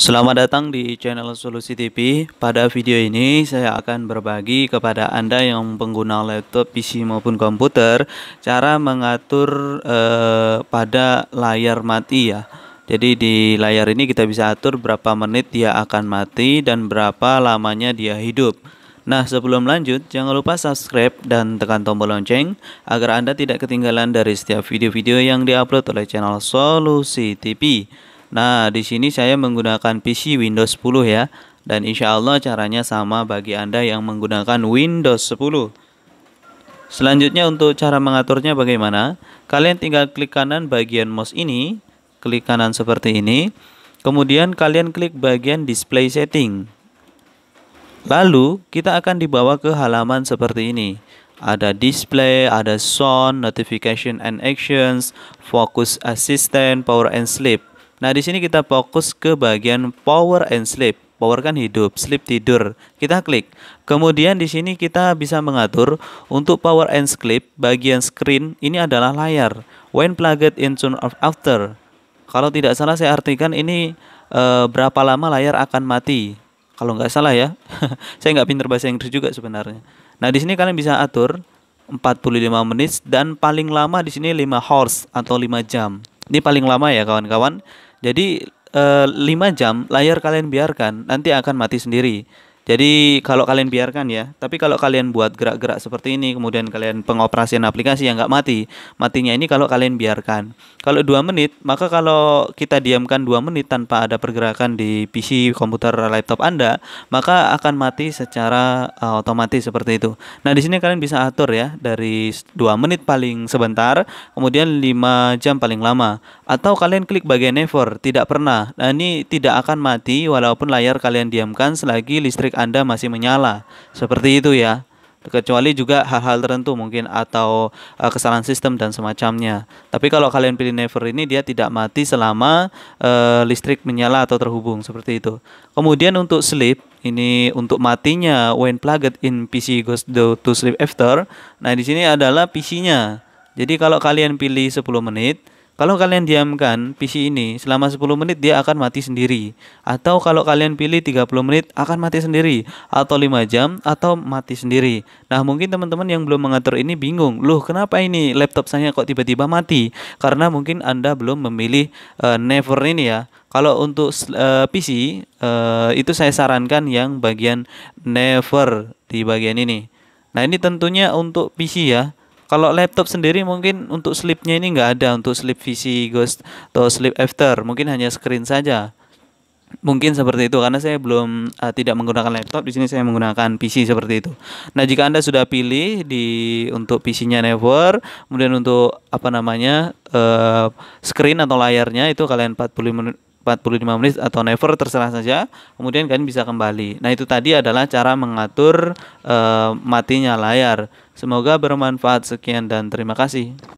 Selamat datang di channel Solusi TV. Pada video ini saya akan berbagi kepada Anda yang pengguna laptop, PC maupun komputer cara mengatur eh, pada layar mati ya. Jadi di layar ini kita bisa atur berapa menit dia akan mati dan berapa lamanya dia hidup. Nah, sebelum lanjut, jangan lupa subscribe dan tekan tombol lonceng agar Anda tidak ketinggalan dari setiap video-video yang diupload oleh channel Solusi TV. Nah, di sini saya menggunakan PC Windows 10 ya. Dan insya Allah caranya sama bagi Anda yang menggunakan Windows 10. Selanjutnya untuk cara mengaturnya bagaimana? Kalian tinggal klik kanan bagian mouse ini, klik kanan seperti ini. Kemudian kalian klik bagian display setting. Lalu kita akan dibawa ke halaman seperti ini. Ada display, ada sound, notification and actions, focus assistant, power and sleep. Nah, di sini kita fokus ke bagian power and sleep. Power kan hidup, sleep tidur. Kita klik. Kemudian di sini kita bisa mengatur untuk power and sleep bagian screen ini adalah layar. When plugged in soon after. Kalau tidak salah saya artikan ini e, berapa lama layar akan mati. Kalau nggak salah ya. saya nggak pinter bahasa Inggris juga sebenarnya. Nah, di sini kalian bisa atur 45 menit dan paling lama di sini 5 hours atau 5 jam. Ini paling lama ya kawan-kawan. Jadi eh, lima jam layar kalian biarkan nanti akan mati sendiri. Jadi kalau kalian biarkan ya, tapi kalau kalian buat gerak-gerak seperti ini, kemudian kalian pengoperasian aplikasi yang nggak mati, matinya ini kalau kalian biarkan. Kalau dua menit, maka kalau kita diamkan dua menit tanpa ada pergerakan di PC komputer laptop Anda, maka akan mati secara uh, otomatis seperti itu. Nah di sini kalian bisa atur ya dari dua menit paling sebentar, kemudian lima jam paling lama, atau kalian klik bagian never, tidak pernah. Nah ini tidak akan mati walaupun layar kalian diamkan selagi listrik anda masih menyala. Seperti itu ya. Kecuali juga hal-hal tertentu mungkin atau uh, kesalahan sistem dan semacamnya. Tapi kalau kalian pilih never ini dia tidak mati selama uh, listrik menyala atau terhubung seperti itu. Kemudian untuk sleep ini untuk matinya when plugged in PC goes to sleep after. Nah, di sini adalah PC-nya. Jadi kalau kalian pilih 10 menit kalau kalian diamkan PC ini selama 10 menit dia akan mati sendiri atau kalau kalian pilih 30 menit akan mati sendiri atau 5 jam atau mati sendiri. Nah, mungkin teman-teman yang belum mengatur ini bingung, "Loh, kenapa ini laptop saya kok tiba-tiba mati?" Karena mungkin Anda belum memilih uh, never ini ya. Kalau untuk uh, PC uh, itu saya sarankan yang bagian never di bagian ini. Nah, ini tentunya untuk PC ya. Kalau laptop sendiri mungkin untuk sleepnya ini nggak ada untuk sleep VC Ghost atau sleep after, mungkin hanya screen saja. Mungkin seperti itu karena saya belum uh, tidak menggunakan laptop di sini saya menggunakan PC seperti itu. Nah, jika Anda sudah pilih di untuk PC-nya Never, kemudian untuk apa namanya? Uh, screen atau layarnya itu kalian 45 menit 45 menit atau never terserah saja. Kemudian kalian bisa kembali. Nah, itu tadi adalah cara mengatur uh, matinya layar. Semoga bermanfaat. Sekian dan terima kasih.